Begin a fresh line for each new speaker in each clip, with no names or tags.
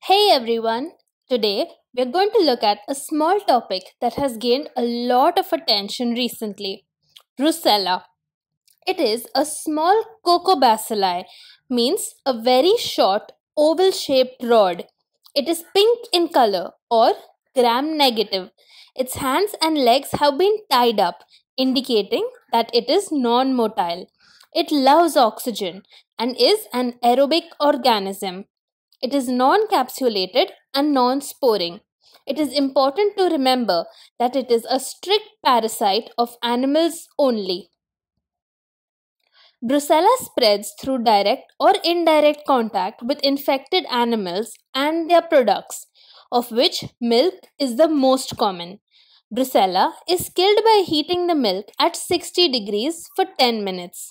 Hey everyone, today we're going to look at a small topic that has gained a lot of attention recently Brucella. It is a small cocobacilli, means a very short oval shaped rod. It is pink in color or gram negative. Its hands and legs have been tied up, indicating that it is non motile. It loves oxygen and is an aerobic organism. It is non capsulated and non sporing. It is important to remember that it is a strict parasite of animals only. Brucella spreads through direct or indirect contact with infected animals and their products, of which milk is the most common. Brucella is killed by heating the milk at 60 degrees for 10 minutes.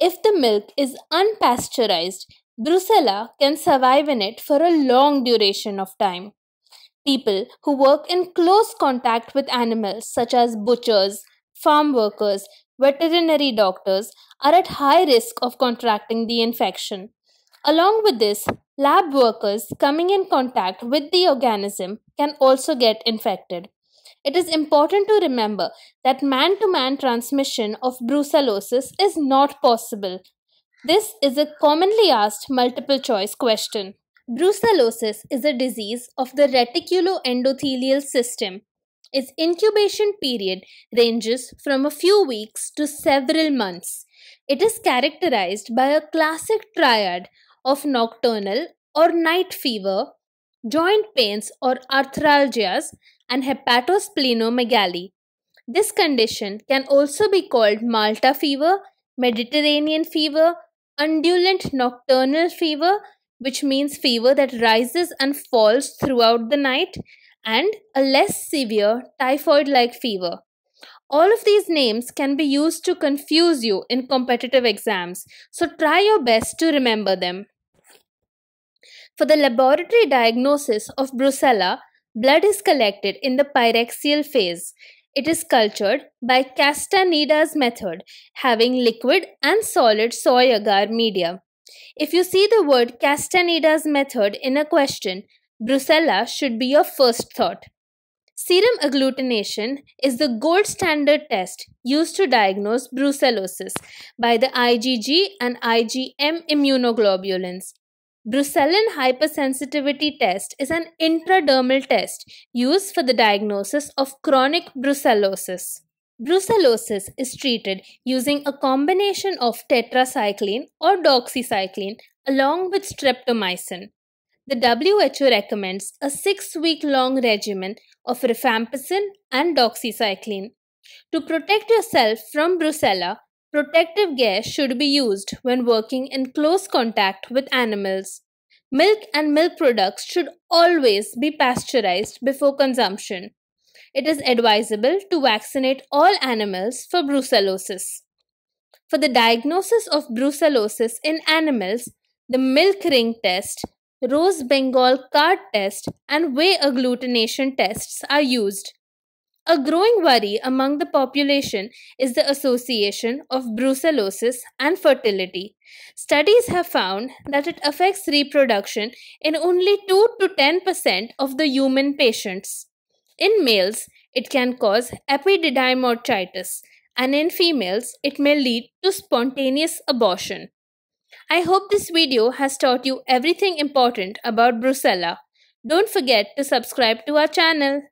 If the milk is unpasteurized, Brucella can survive in it for a long duration of time. People who work in close contact with animals, such as butchers, farm workers, veterinary doctors, are at high risk of contracting the infection. Along with this, lab workers coming in contact with the organism can also get infected. It is important to remember that man to man transmission of brucellosis is not possible this is a commonly asked multiple choice question. Brucellosis is a disease of the reticuloendothelial system. Its incubation period ranges from a few weeks to several months. It is characterized by a classic triad of nocturnal or night fever, joint pains or arthralgias, and hepatosplenomegaly. This condition can also be called Malta fever, Mediterranean fever, undulant nocturnal fever, which means fever that rises and falls throughout the night, and a less severe typhoid like fever. All of these names can be used to confuse you in competitive exams, so try your best to remember them. For the laboratory diagnosis of brucella, blood is collected in the pyrexial phase it is cultured by Castaneda's method, having liquid and solid soy agar media. If you see the word Castaneda's method in a question, Brucella should be your first thought. Serum agglutination is the gold standard test used to diagnose brucellosis by the IgG and IgM immunoglobulins. Brucellin hypersensitivity test is an intradermal test used for the diagnosis of chronic brucellosis. Brucellosis is treated using a combination of tetracycline or doxycycline along with streptomycin. The WHO recommends a six week long regimen of rifampicin and doxycycline. To protect yourself from brucella, Protective gear should be used when working in close contact with animals. Milk and milk products should always be pasteurized before consumption. It is advisable to vaccinate all animals for brucellosis. For the diagnosis of brucellosis in animals, the milk ring test, rose Bengal card test, and whey agglutination tests are used. A growing worry among the population is the association of brucellosis and fertility. Studies have found that it affects reproduction in only 2 to 10% of the human patients. In males, it can cause epididymotritis, and in females, it may lead to spontaneous abortion. I hope this video has taught you everything important about brucella. Don't forget to subscribe to our channel.